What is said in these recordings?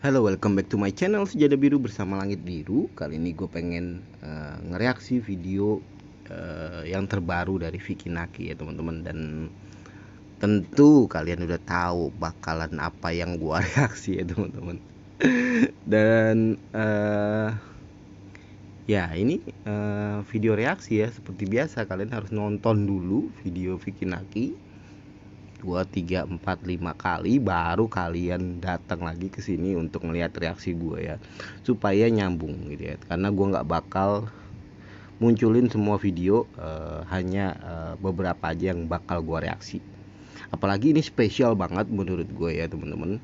Halo, welcome back to my channel Sejada Biru bersama Langit Biru. Kali ini gue pengen uh, ngereaksi video uh, yang terbaru dari Vicky Naki ya teman-teman dan tentu kalian udah tahu bakalan apa yang gue reaksi ya teman-teman. dan uh, ya ini uh, video reaksi ya seperti biasa kalian harus nonton dulu video Vicky Naki 2 3 4 5 kali baru kalian datang lagi ke sini untuk melihat reaksi gue ya supaya nyambung gitu ya karena gue nggak bakal munculin semua video uh, hanya uh, beberapa aja yang bakal gue reaksi apalagi ini spesial banget menurut gue ya teman-teman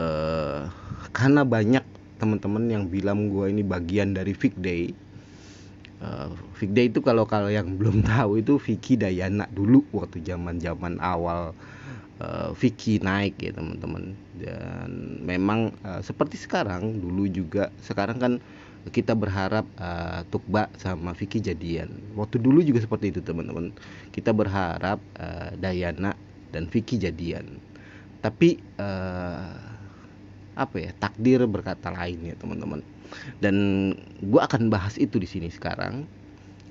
uh, karena banyak teman-teman yang bilang gue ini bagian dari fake day Uh, eh, Fikda itu kalau kalau yang belum tahu itu Vicky Dayana dulu waktu zaman zaman awal uh, Vicky naik ya teman-teman dan memang uh, seperti sekarang dulu juga sekarang kan kita berharap uh, Tukba sama Vicky jadian waktu dulu juga seperti itu teman-teman kita berharap uh, Dayana dan Vicky jadian tapi uh, apa ya takdir berkata lain ya teman-teman dan gue akan bahas itu di sini sekarang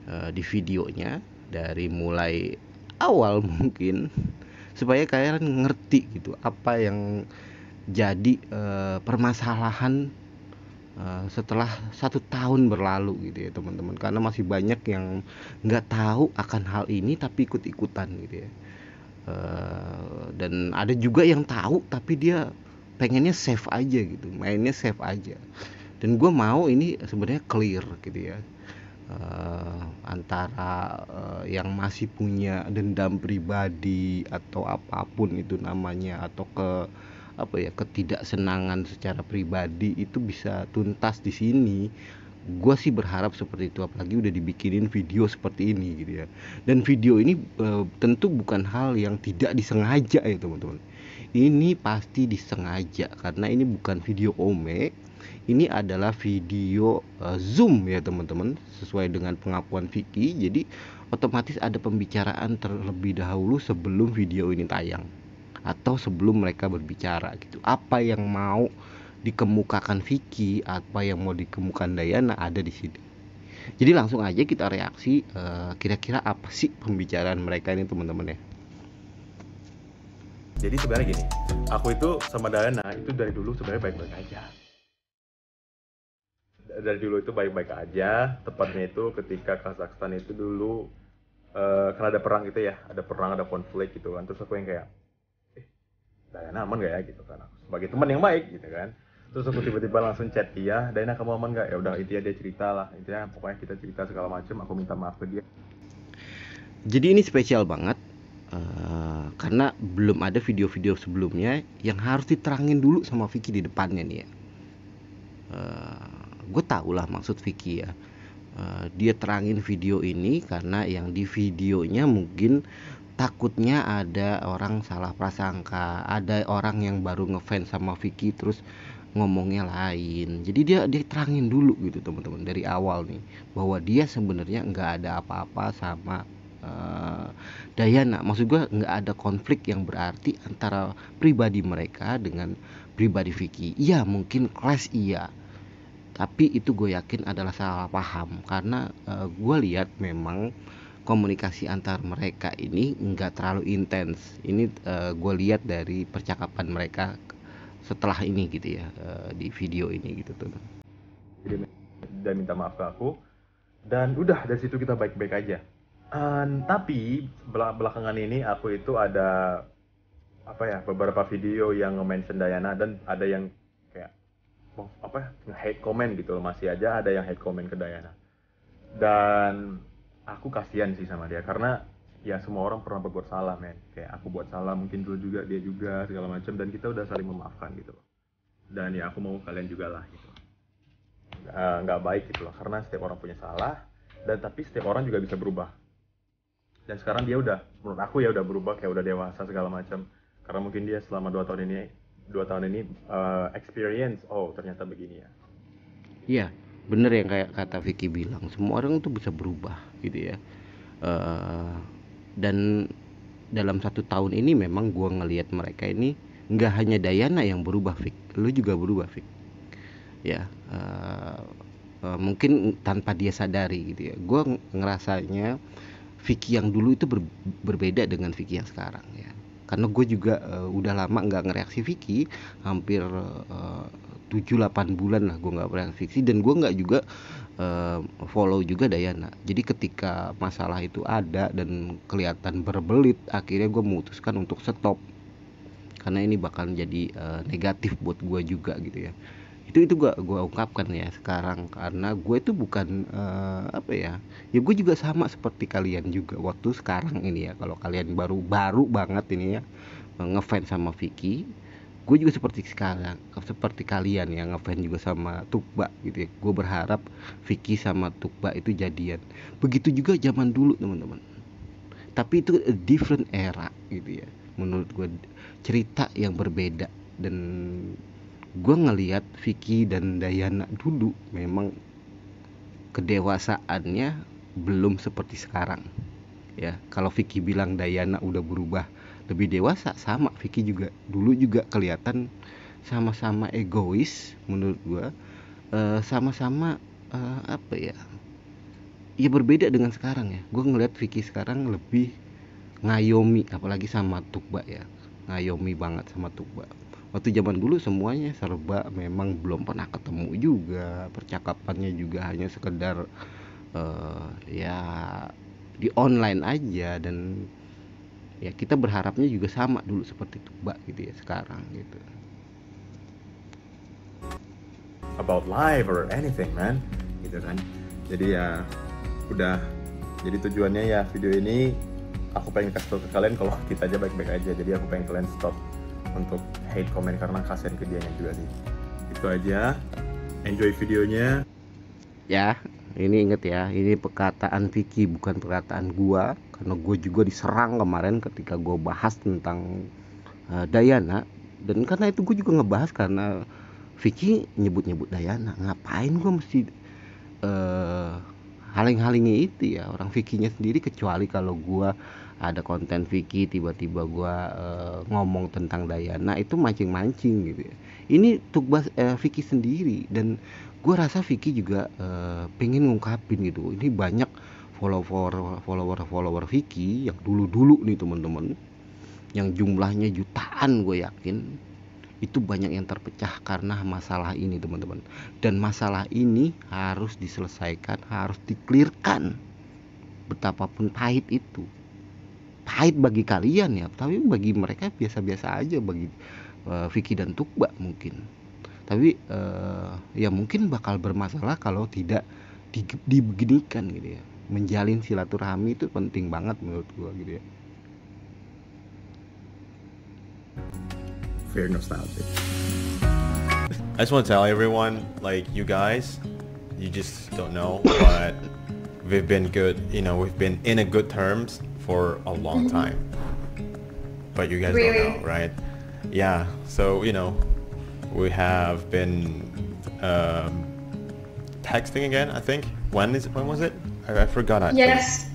eh, di videonya dari mulai awal mungkin supaya kalian ngerti gitu apa yang jadi uh, permasalahan uh, setelah satu tahun berlalu gitu ya teman-teman karena masih banyak yang nggak tahu akan hal ini tapi ikut-ikutan gitu ya dan ada juga yang tahu tapi dia pengennya safe aja gitu mainnya safe aja dan gue mau ini sebenarnya clear gitu ya uh, antara uh, yang masih punya dendam pribadi atau apapun itu namanya atau ke apa ya ketidaksenangan secara pribadi itu bisa tuntas di sini gue sih berharap seperti itu apalagi udah dibikinin video seperti ini gitu ya dan video ini uh, tentu bukan hal yang tidak disengaja ya teman-teman ini pasti disengaja karena ini bukan video ome ini adalah video uh, zoom ya teman-teman sesuai dengan pengakuan Vicky jadi otomatis ada pembicaraan terlebih dahulu sebelum video ini tayang atau sebelum mereka berbicara gitu apa yang mau dikemukakan Vicky apa yang mau dikemukakan Dayana ada di sini jadi langsung aja kita reaksi eh, kira-kira uh, kira -kira apa sih pembicaraan mereka ini teman-teman ya jadi sebenarnya gini aku itu sama Dayana itu dari dulu sebenarnya baik-baik aja dari dulu itu baik-baik aja tepatnya itu ketika Kazakhstan itu dulu uh, eh, karena ada perang gitu ya ada perang ada konflik gitu kan terus aku yang kayak eh Dayana aman gak ya gitu kan Bagi sebagai teman yang baik gitu kan terus aku tiba-tiba langsung chat dia Dayana kamu aman gak ya udah intinya dia cerita lah intinya pokoknya kita cerita segala macam aku minta maaf ke dia jadi ini spesial banget Eh, karena belum ada video-video sebelumnya yang harus diterangin dulu sama Vicky di depannya nih ya. Uh, eh, gue tau lah maksud Vicky ya. Uh, dia terangin video ini karena yang di videonya mungkin takutnya ada orang salah prasangka, ada orang yang baru ngefans sama Vicky terus ngomongnya lain. Jadi dia dia terangin dulu gitu teman-teman dari awal nih bahwa dia sebenarnya nggak ada apa-apa sama uh, eh, Dayana nah, maksud gue nggak ada konflik yang berarti antara pribadi mereka dengan pribadi Vicky iya mungkin clash iya tapi itu gue yakin adalah salah paham karena uh, eh, gue lihat memang komunikasi antar mereka ini nggak terlalu intens ini uh, eh, gue lihat dari percakapan mereka setelah ini gitu ya uh, di video ini gitu tuh dan minta maaf ke aku dan udah dari situ kita baik-baik aja Ehm, tapi belakangan ini aku itu ada, apa ya, beberapa video yang nge-mention Dayana dan ada yang kayak, oh, apa, ya, hate comment gitu loh, masih aja ada yang hate comment ke Dayana. Dan aku kasihan sih sama dia karena ya semua orang pernah berbuat salah men kayak aku buat salah mungkin dulu juga dia juga segala macam dan kita udah saling memaafkan gitu loh dan ya aku mau kalian juga lah gitu nggak uh, baik gitu loh karena setiap orang punya salah dan tapi setiap orang juga bisa berubah dan sekarang dia udah menurut aku ya udah berubah kayak udah dewasa segala macam karena mungkin dia selama dua tahun ini dua tahun ini uh, experience oh ternyata begini ya iya bener yang kayak kata Vicky bilang semua orang tuh bisa berubah gitu ya uh, dan dalam satu tahun ini memang gua ngelihat mereka ini nggak hanya Dayana yang berubah Vick lu juga berubah Vick ya uh, uh, mungkin tanpa dia sadari gitu ya gua ngerasanya Vicky yang dulu itu ber, berbeda dengan Vicky yang sekarang ya karena gue juga uh, udah lama nggak ngereaksi Vicky hampir eh, uh, 7-8 bulan lah gue nggak Vicky dan gue nggak juga uh, follow juga Dayana jadi ketika masalah itu ada dan kelihatan berbelit akhirnya gue memutuskan untuk stop karena ini bakal jadi uh, negatif buat gue juga gitu ya itu itu gue gua ungkapkan ya sekarang karena gue itu bukan uh, apa ya ya gue juga sama seperti kalian juga waktu sekarang ini ya kalau kalian baru baru banget ini ya ngefans sama Vicky gue juga seperti sekarang seperti kalian yang ngefans juga sama Tukba gitu ya gue berharap Vicky sama Tukba itu jadian begitu juga zaman dulu teman-teman tapi itu a different era gitu ya menurut gue cerita yang berbeda dan gue ngeliat Vicky dan Dayana dulu memang kedewasaannya belum seperti sekarang ya kalau Vicky bilang Dayana udah berubah lebih dewasa sama Vicky juga dulu juga kelihatan sama-sama egois menurut gue eh, sama-sama uh, apa ya ya berbeda dengan sekarang ya gue ngeliat Vicky sekarang lebih ngayomi apalagi sama Tukba ya ngayomi banget sama Tukba waktu zaman dulu semuanya serba memang belum pernah ketemu juga percakapannya juga hanya sekedar uh, ya di online aja dan ya kita berharapnya juga sama dulu seperti itu mbak gitu ya sekarang gitu about life or anything man gitu kan jadi ya udah jadi tujuannya ya video ini aku pengen kasih tau ke kalian kalau kita aja baik-baik aja jadi aku pengen kalian stop untuk hate comment karena kasihan ke dia juga sih itu aja enjoy videonya ya ini inget ya ini perkataan Vicky bukan perkataan gua karena gua juga diserang kemarin ketika gua bahas tentang uh, Dayana dan karena itu gua juga ngebahas karena Vicky nyebut-nyebut Dayana ngapain gua mesti uh, haling-halingi itu ya orang Vicky-nya sendiri kecuali kalau gua ada konten Vicky tiba-tiba gue uh, ngomong tentang Dayana itu mancing-mancing gitu ya. ini tugas uh, eh, Vicky sendiri dan gue rasa Vicky juga uh, pengen ngungkapin gitu ini banyak follower follower follower Vicky yang dulu-dulu nih teman-teman yang jumlahnya jutaan gue yakin itu banyak yang terpecah karena masalah ini teman-teman dan masalah ini harus diselesaikan harus diklirkan betapapun pahit itu pahit bagi kalian ya tapi bagi mereka biasa-biasa aja bagi uh, Vicky dan Tukba mungkin tapi uh, ya mungkin bakal bermasalah kalau tidak di, dibeginikan gitu ya menjalin silaturahmi itu penting banget menurut gua gitu ya Fair nostalgia. I just want to tell everyone, like you guys, you just don't know, but we've been good. You know, we've been in a good terms. for a long mm-hmm. time. But you guys really? don't know, right? Yeah, so, you know, we have been um, texting again, I think. When is when was it? I, I forgot. I yes.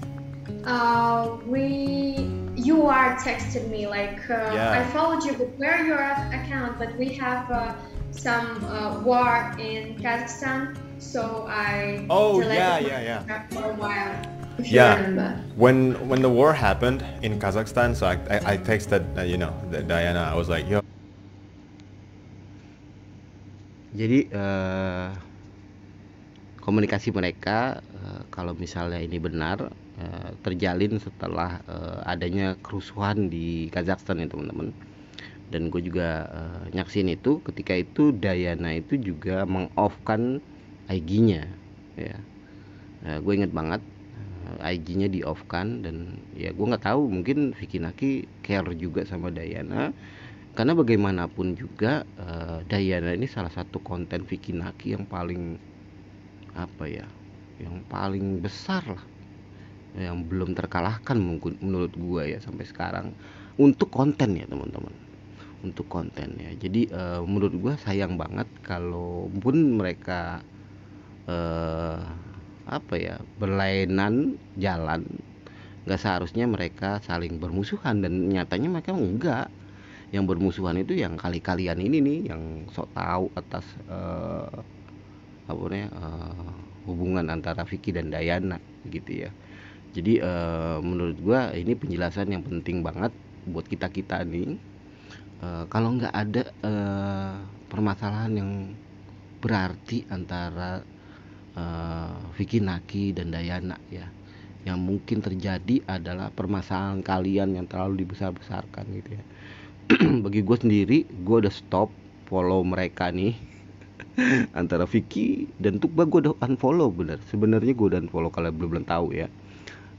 Uh, we you are texting me like uh, yeah. I followed you but where your account but we have uh, some uh, war in Kazakhstan so I oh yeah yeah yeah for a while yeah. Remember. When when the war happened in Kazakhstan, so I I, I texted uh, you know Diana. I was like, yo. Jadi uh, komunikasi mereka uh, kalau misalnya ini benar uh, terjalin setelah uh, adanya kerusuhan di Kazakhstan ya teman-teman. Dan gue juga uh, nyaksin itu ketika itu Diana itu juga mengoffkan IG-nya ya. Uh, gue inget banget IG-nya di off kan dan ya gue nggak tahu mungkin Vicky Naki care juga sama Dayana karena bagaimanapun juga uh, eh, Dayana ini salah satu konten Vicky Naki yang paling apa ya yang paling besar lah yang belum terkalahkan mungkin menurut gue ya sampai sekarang untuk konten ya teman-teman untuk konten ya jadi uh, menurut gue sayang banget kalau pun mereka eh, apa ya berlainan jalan nggak seharusnya mereka saling bermusuhan dan nyatanya mereka enggak yang bermusuhan itu yang kali kalian ini nih yang sok tahu atas uh, apa namanya uh, hubungan antara Vicky dan Dayana gitu ya jadi uh, menurut gua ini penjelasan yang penting banget buat kita kita nih uh, kalau nggak ada uh, permasalahan yang berarti antara uh, eh, Vicky Naki dan Dayana ya yang mungkin terjadi adalah permasalahan kalian yang terlalu dibesar-besarkan gitu ya bagi gue sendiri gue udah stop follow mereka nih antara Vicky dan Tukba gue udah unfollow bener sebenarnya gue udah unfollow kalau belum belum tahu ya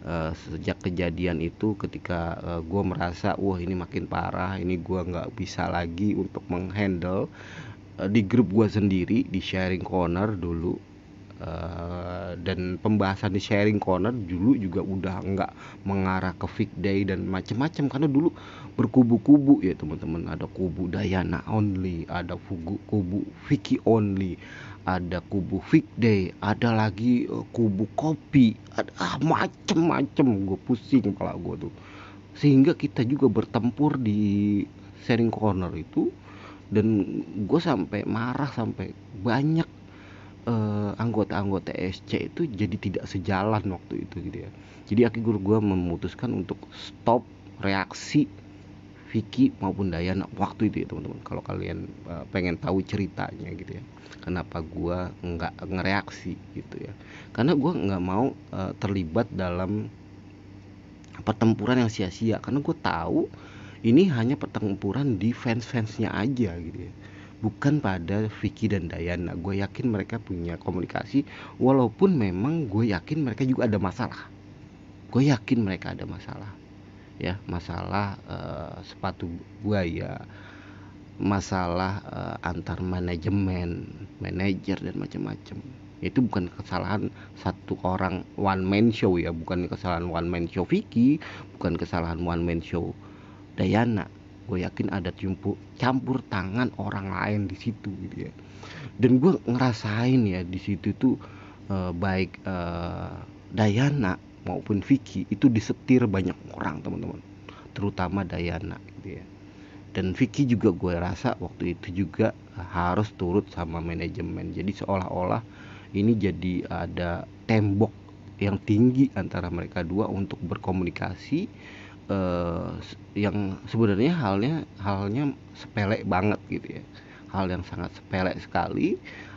uh, sejak kejadian itu ketika uh, eh, gue merasa wah ini makin parah ini gue nggak bisa lagi untuk menghandle uh, di grup gue sendiri di sharing corner dulu Eh, dan pembahasan di sharing corner dulu juga udah nggak mengarah ke fake day dan macam-macam karena dulu berkubu-kubu ya teman-teman ada kubu Dayana only ada kubu, kubu Vicky only ada kubu fake day ada lagi eh, kubu kopi ada ah, macem-macem gue pusing kalau gue tuh sehingga kita juga bertempur di sharing corner itu dan gue sampai marah sampai banyak Eh, anggota-anggota uh, SC itu jadi tidak sejalan waktu itu gitu ya jadi akhirnya guru gue memutuskan untuk stop reaksi Vicky maupun Dayana waktu itu ya teman-teman kalau kalian uh, pengen tahu ceritanya gitu ya kenapa gue nggak ngereaksi gitu ya karena gue nggak mau uh, terlibat dalam pertempuran yang sia-sia karena gue tahu ini hanya pertempuran di fans-fansnya aja gitu ya bukan pada Vicky dan Dayana gue yakin mereka punya komunikasi walaupun memang gue yakin mereka juga ada masalah gue yakin mereka ada masalah ya masalah uh, sepatu ya, masalah uh, antar manajemen manajer dan macam-macam itu bukan kesalahan satu orang one man show ya bukan kesalahan one man show Vicky bukan kesalahan one man show Dayana gue yakin ada campur campur tangan orang lain di situ gitu ya dan gue ngerasain ya di situ tuh eh, baik eh, Dayana maupun Vicky itu disetir banyak orang teman-teman terutama Dayana gitu ya dan Vicky juga gue rasa waktu itu juga harus turut sama manajemen jadi seolah-olah ini jadi ada tembok yang tinggi antara mereka dua untuk berkomunikasi uh, yang sebenarnya halnya halnya sepele banget gitu ya hal yang sangat sepele sekali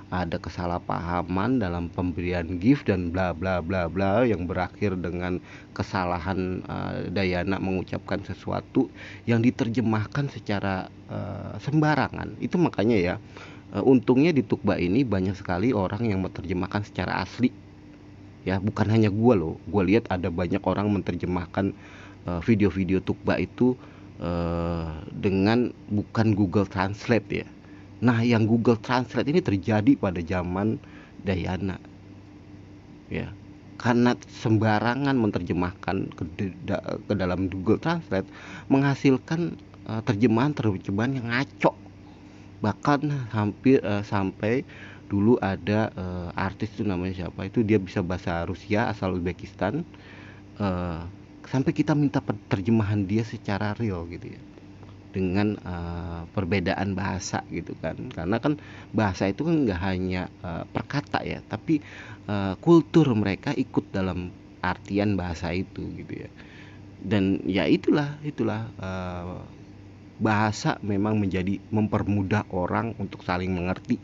ada kesalahpahaman dalam pemberian gift dan bla bla bla bla yang berakhir dengan kesalahan uh, Dayana mengucapkan sesuatu yang diterjemahkan secara uh, sembarangan itu makanya ya uh, untungnya di Tukba ini banyak sekali orang yang menerjemahkan secara asli ya bukan hanya gue loh gue lihat ada banyak orang menerjemahkan Eh, video-video Tukba itu uh, dengan bukan Google Translate ya. Nah, yang Google Translate ini terjadi pada zaman Dayana. Ya. Karena sembarangan menerjemahkan ke, da ke dalam Google Translate menghasilkan uh, eh, terjemahan-terjemahan yang ngaco. Bahkan hampir uh, sampai dulu ada uh, artis itu namanya siapa itu dia bisa bahasa Rusia asal Uzbekistan uh, sampai kita minta terjemahan dia secara real gitu ya dengan uh, perbedaan bahasa gitu kan karena kan bahasa itu kan nggak hanya uh, perkata ya tapi uh, kultur mereka ikut dalam artian bahasa itu gitu ya dan ya itulah itulah uh, bahasa memang menjadi mempermudah orang untuk saling mengerti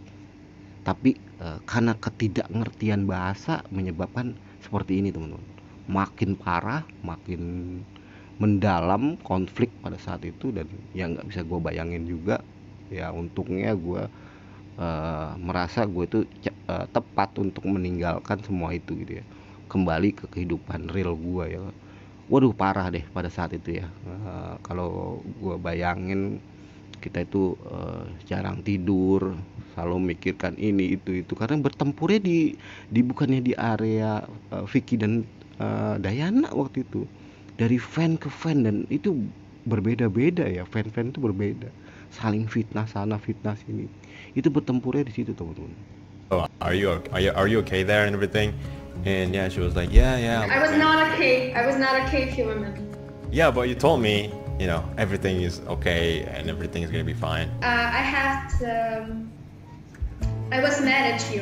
tapi uh, karena ketidakngertian bahasa menyebabkan seperti ini teman-teman makin parah makin mendalam konflik pada saat itu dan yang nggak bisa gue bayangin juga ya untungnya gue uh, merasa gue itu uh, tepat untuk meninggalkan semua itu gitu ya kembali ke kehidupan real gue ya waduh parah deh pada saat itu ya uh, kalau gue bayangin kita itu uh, jarang tidur selalu mikirkan ini itu itu karena bertempurnya di di bukannya di area uh, Vicky dan uh, Dayana waktu itu dari fan ke fan dan itu berbeda-beda ya fan-fan itu berbeda saling fitnah sana fitnah sini itu bertempurnya di situ teman-teman oh, are you are you are you okay there and everything and yeah she was like yeah yeah I was not okay I was not okay if you remember yeah but you told me you know everything is okay and everything is gonna be fine uh, I had um, I was mad at you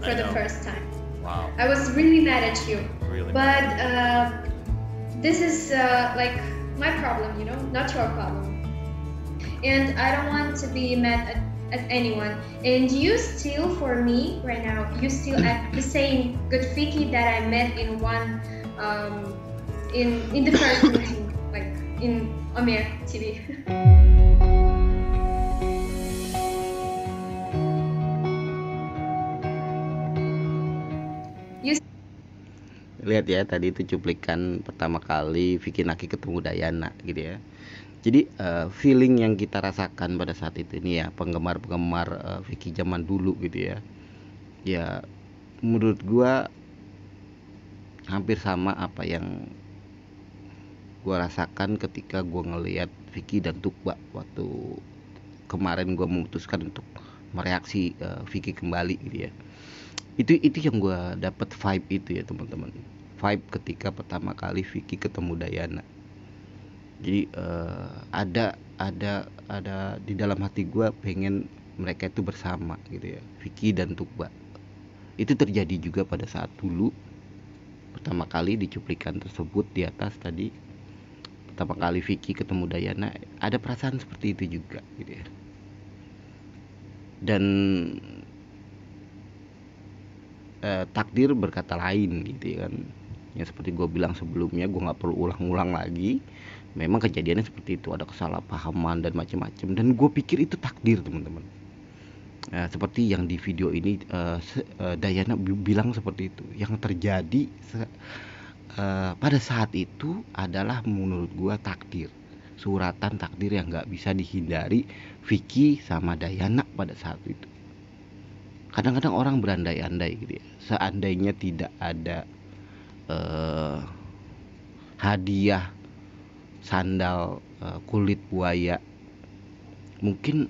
for the first time wow I was really mad at you really but uh, this is uh, like my problem you know not your problem and i don't want to be mad at, at anyone and you still for me right now you still at the same good fiki that i met in one um, in in the first meeting like in Amir TV. lihat ya tadi itu cuplikan pertama kali Vicky Naki ketemu Dayana gitu ya jadi uh, feeling yang kita rasakan pada saat itu ini ya penggemar-penggemar uh, Vicky zaman dulu gitu ya ya menurut gua hampir sama apa yang gua rasakan ketika gua ngelihat Vicky dan Tukba waktu kemarin gua memutuskan untuk mereaksi uh, Vicky kembali gitu ya itu itu yang gue dapat vibe itu ya teman-teman vibe ketika pertama kali Vicky ketemu Dayana jadi uh, ada ada ada di dalam hati gue pengen mereka itu bersama gitu ya Vicky dan Tukba itu terjadi juga pada saat dulu pertama kali dicuplikan tersebut di atas tadi pertama kali Vicky ketemu Dayana ada perasaan seperti itu juga gitu ya dan eh, takdir berkata lain gitu ya kan ya seperti gue bilang sebelumnya gue nggak perlu ulang-ulang lagi memang kejadiannya seperti itu ada kesalahpahaman dan macam-macam dan gue pikir itu takdir teman-teman ya, seperti yang di video ini uh, Dayana bilang seperti itu yang terjadi uh, pada saat itu adalah menurut gue takdir suratan takdir yang nggak bisa dihindari Vicky sama Dayana pada saat itu kadang-kadang orang berandai-andai gitu ya seandainya tidak ada eh, hadiah sandal eh, kulit buaya mungkin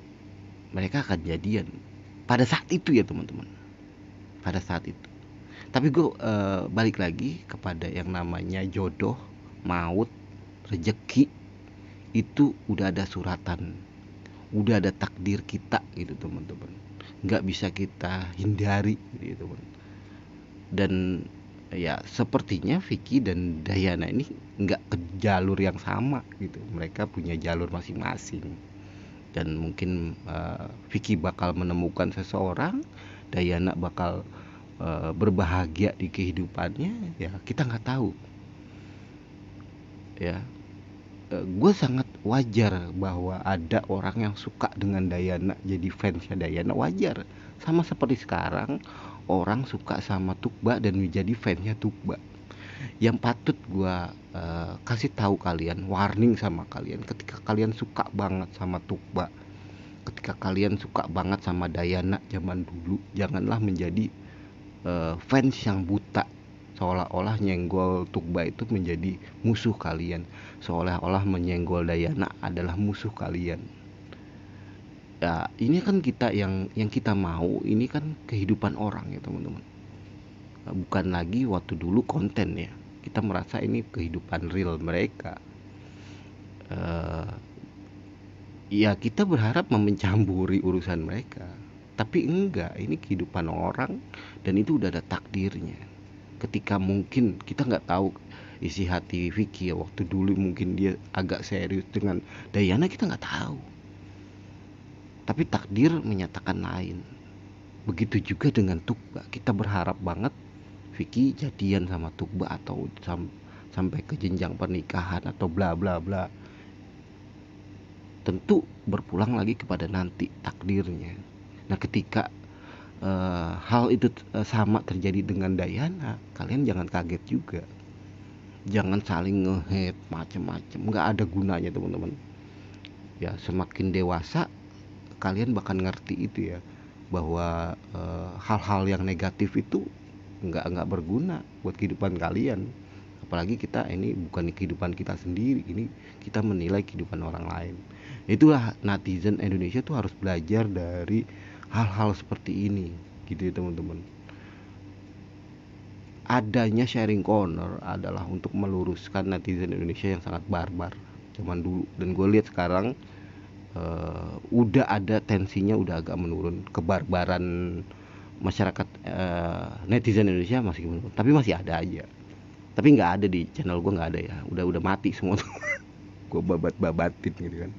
mereka akan jadian pada saat itu ya teman-teman pada saat itu tapi gue eh, balik lagi kepada yang namanya jodoh maut rejeki itu udah ada suratan udah ada takdir kita gitu teman-teman nggak bisa kita hindari gitu teman dan ya sepertinya Vicky dan Dayana ini nggak ke jalur yang sama gitu mereka punya jalur masing-masing dan mungkin uh, Vicky bakal menemukan seseorang Dayana bakal uh, berbahagia di kehidupannya ya kita nggak tahu ya uh, eh, gue sangat wajar bahwa ada orang yang suka dengan Dayana jadi fansnya Dayana wajar sama seperti sekarang orang suka sama Tukba dan menjadi fansnya Tukba yang patut gue uh, kasih tahu kalian warning sama kalian ketika kalian suka banget sama Tukba ketika kalian suka banget sama Dayana zaman dulu janganlah menjadi uh, fans yang buta seolah-olah nyenggol Tukba itu menjadi musuh kalian seolah-olah menyenggol Dayana adalah musuh kalian Ya ini kan kita yang yang kita mau ini kan kehidupan orang ya teman-teman bukan lagi waktu dulu konten ya kita merasa ini kehidupan real mereka uh, ya kita berharap memencamburi urusan mereka tapi enggak ini kehidupan orang dan itu udah ada takdirnya ketika mungkin kita nggak tahu isi hati Vicky ya waktu dulu mungkin dia agak serius dengan Dayana kita nggak tahu tapi takdir menyatakan lain begitu juga dengan Tukba kita berharap banget Vicky jadian sama Tukba atau sam sampai ke jenjang pernikahan atau bla bla bla tentu berpulang lagi kepada nanti takdirnya nah ketika uh, hal itu eh, sama terjadi dengan Dayana kalian jangan kaget juga jangan saling ngehep macem-macem nggak ada gunanya teman-teman ya semakin dewasa kalian bahkan ngerti itu ya bahwa eh, hal-hal e, yang negatif itu nggak nggak berguna buat kehidupan kalian apalagi kita ini bukan kehidupan kita sendiri ini kita menilai kehidupan orang lain itulah netizen Indonesia tuh harus belajar dari hal-hal seperti ini gitu ya teman-teman adanya sharing corner adalah untuk meluruskan netizen Indonesia yang sangat barbar zaman dulu dan gue lihat sekarang uh, udah ada tensinya udah agak menurun kebarbaran masyarakat uh, netizen Indonesia masih menurun tapi masih ada aja tapi nggak ada di channel gue nggak ada ya udah udah mati semua tuh gue babat babatin gitu kan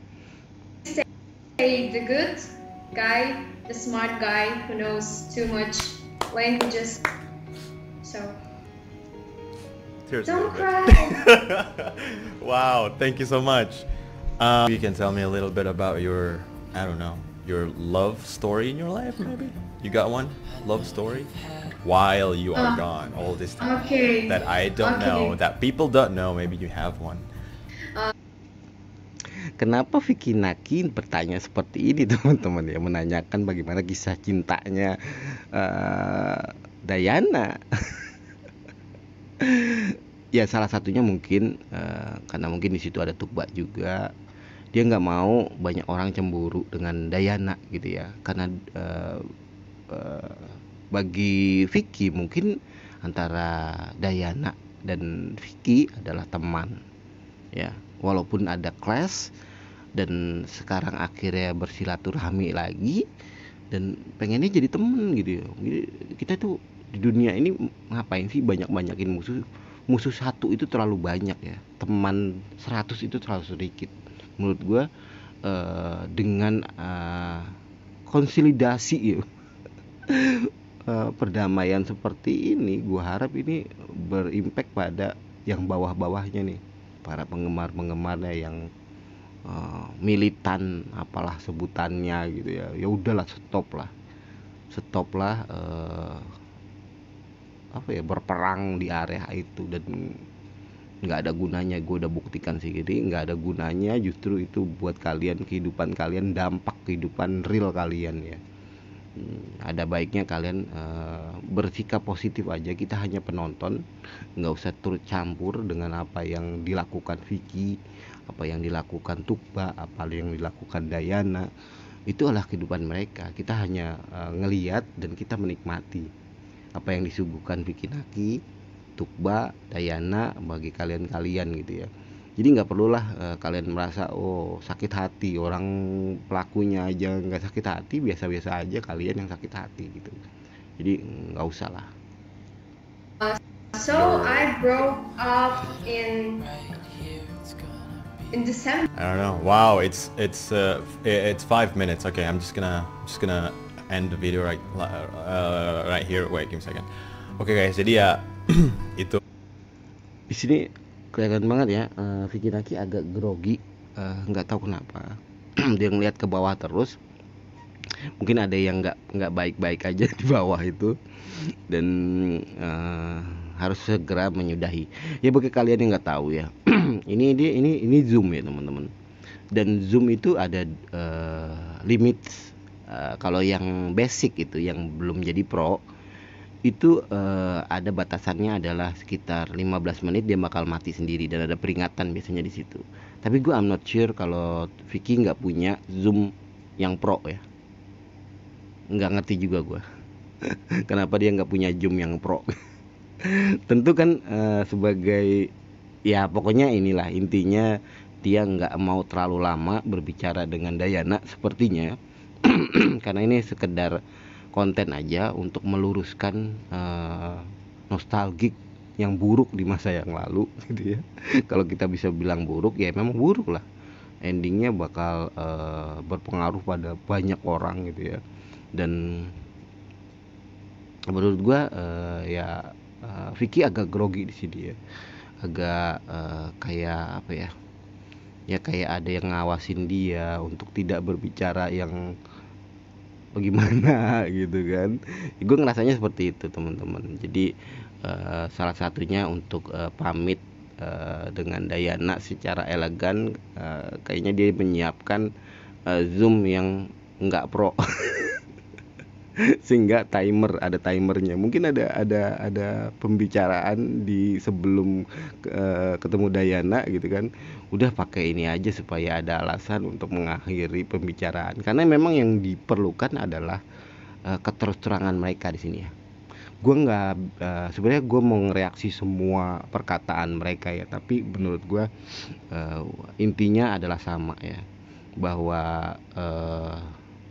say the good guy the smart guy who knows too much languages so Tears don't cry wow thank you so much Um, you can tell me a little bit about your, I don't know, your love story in your life, maybe? You got one? Love story? While you are uh, gone, all this time. Okay. That I don't okay. know, that people don't know, maybe you have one. Uh. Kenapa Vicky Nakin bertanya seperti ini teman-teman ya menanyakan bagaimana kisah cintanya uh, Dayana ya salah satunya mungkin uh, karena mungkin di situ ada Tukba juga dia nggak mau banyak orang cemburu dengan Dayana gitu ya karena uh, uh, bagi Vicky mungkin antara Dayana dan Vicky adalah teman ya walaupun ada clash dan sekarang akhirnya bersilaturahmi lagi dan pengennya jadi temen gitu ya kita tuh di dunia ini ngapain sih banyak-banyakin musuh musuh satu itu terlalu banyak ya teman seratus itu terlalu sedikit menurut gue uh, dengan uh, konsolidasi ya, uh, perdamaian seperti ini gue harap ini berimpact pada yang bawah-bawahnya nih para penggemar-penggemarnya yang uh, militan apalah sebutannya gitu ya ya udahlah stop lah stoplah uh, apa ya berperang di area itu dan nggak ada gunanya gue udah buktikan sih, jadi nggak ada gunanya justru itu buat kalian kehidupan kalian dampak kehidupan real kalian ya hmm, ada baiknya kalian uh, bersikap positif aja kita hanya penonton nggak usah tercampur dengan apa yang dilakukan Vicky apa yang dilakukan Tukba apa yang dilakukan Dayana itu adalah kehidupan mereka kita hanya uh, ngeliat dan kita menikmati apa yang disuguhkan Vicky Naki Tukba Dayana bagi kalian-kalian gitu ya jadi nggak perlulah e, kalian merasa oh sakit hati orang pelakunya aja nggak sakit hati biasa-biasa aja kalian yang sakit hati gitu jadi nggak usah lah uh, so I broke up in in December I don't know wow it's it's uh, it's five minutes okay I'm just gonna just gonna end the video right uh, right here wait give me a second Oke okay guys, jadi ya itu di sini kelihatan banget ya uh, Vicky Naki agak grogi eh, nggak uh, tahu kenapa dia ngeliat ke bawah terus mungkin ada yang nggak nggak baik-baik aja di bawah itu dan uh, harus segera menyudahi ya bagi kalian yang nggak tahu ya ini dia ini ini zoom ya teman-teman dan zoom itu ada uh, limit uh, kalau yang basic itu yang belum jadi pro itu uh, ada batasannya adalah sekitar 15 menit dia bakal mati sendiri dan ada peringatan biasanya di situ. Tapi gue I'm not sure kalau Vicky nggak punya zoom yang pro ya. Nggak ngerti juga gue. Kenapa dia nggak punya zoom yang pro? Tentu kan uh, sebagai ya pokoknya inilah intinya dia nggak mau terlalu lama berbicara dengan Dayana sepertinya karena ini sekedar konten aja untuk meluruskan uh, eh, nostalgik yang buruk di masa yang lalu gitu ya kalau kita bisa bilang buruk ya memang buruk lah endingnya bakal uh, berpengaruh pada banyak orang gitu ya dan menurut gua uh, ya uh, Vicky agak grogi di sini ya agak uh, kayak apa ya ya kayak ada yang ngawasin dia untuk tidak berbicara yang apa gimana gitu kan gue ngerasanya seperti itu teman-teman jadi uh, salah satunya untuk uh, pamit uh, dengan Dayana secara elegan uh, kayaknya dia menyiapkan uh, zoom yang nggak pro sehingga timer ada timernya mungkin ada ada ada pembicaraan di sebelum uh, ketemu Dayana gitu kan udah pakai ini aja supaya ada alasan untuk mengakhiri pembicaraan karena memang yang diperlukan adalah uh, eh, keterus mereka di sini ya gue nggak uh, sebenarnya gue mau ngereaksi semua perkataan mereka ya tapi menurut gue uh, intinya adalah sama ya bahwa uh,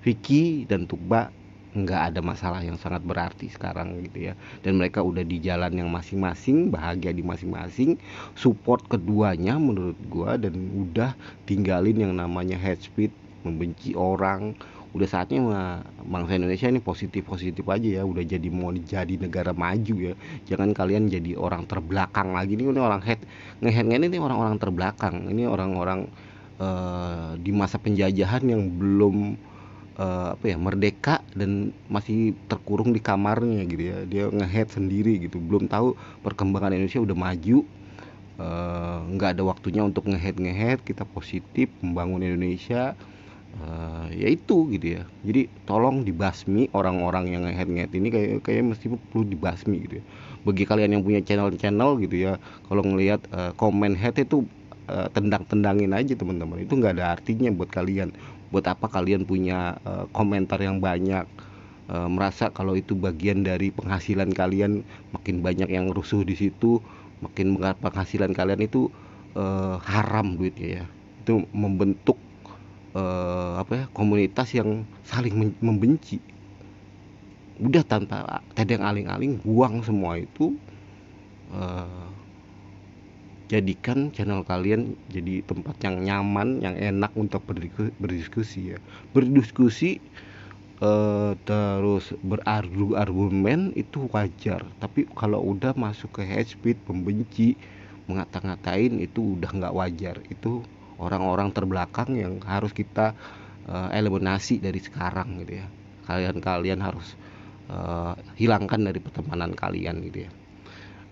Vicky dan Tukba nggak ada masalah yang sangat berarti sekarang gitu ya dan mereka udah di jalan yang masing-masing bahagia di masing-masing support keduanya menurut gua dan udah tinggalin yang namanya head speed membenci orang udah saatnya bangsa Indonesia ini positif positif aja ya udah jadi mau jadi negara maju ya jangan kalian jadi orang terbelakang lagi nih ini orang head ngehead ini orang-orang terbelakang ini orang-orang uh, di masa penjajahan yang belum uh, apa ya merdeka dan masih terkurung di kamarnya gitu ya dia ngehead sendiri gitu belum tahu perkembangan Indonesia udah maju eh, nggak uh, ada waktunya untuk ngehead ngehead kita positif membangun Indonesia uh, ya itu gitu ya jadi tolong dibasmi orang-orang yang ngehead ngehead ini kayak kayak mesti perlu dibasmi gitu ya bagi kalian yang punya channel-channel gitu ya kalau ngelihat uh, komen head itu tendang-tendangin aja teman-teman itu nggak ada artinya buat kalian buat apa kalian punya uh, komentar yang banyak uh, merasa kalau itu bagian dari penghasilan kalian makin banyak yang rusuh di situ makin penghasilan kalian itu uh, haram duitnya ya itu membentuk uh, apa ya komunitas yang saling membenci udah tanpa tedeng aling-aling buang semua itu jadikan channel kalian jadi tempat yang nyaman, yang enak untuk berdiskusi ya. Berdiskusi eh, terus berargu argumen itu wajar, tapi kalau udah masuk ke hate speech, pembenci, mengata-ngatain itu udah nggak wajar. Itu orang-orang terbelakang yang harus kita eh, eliminasi dari sekarang gitu ya. Kalian-kalian harus eh, hilangkan dari pertemanan kalian gitu ya.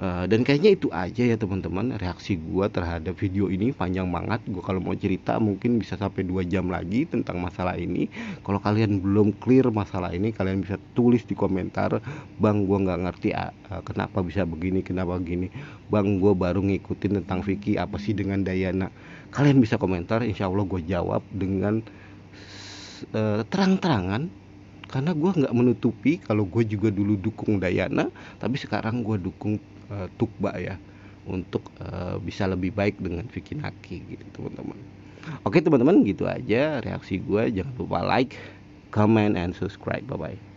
Eh, dan kayaknya itu aja ya teman-teman reaksi gue terhadap video ini panjang banget gue kalau mau cerita mungkin bisa sampai dua jam lagi tentang masalah ini kalau kalian belum clear masalah ini kalian bisa tulis di komentar bang gue nggak ngerti uh, kenapa bisa begini kenapa begini bang gue baru ngikutin tentang Vicky apa sih dengan Dayana kalian bisa komentar insya Allah gue jawab dengan uh, terang-terangan karena gue nggak menutupi kalau gue juga dulu dukung Dayana tapi sekarang gue dukung uh, tukba ya untuk uh, bisa lebih baik dengan Vicky Naki gitu teman-teman. Oke teman-teman gitu aja reaksi gue jangan lupa like, comment and subscribe. Bye bye.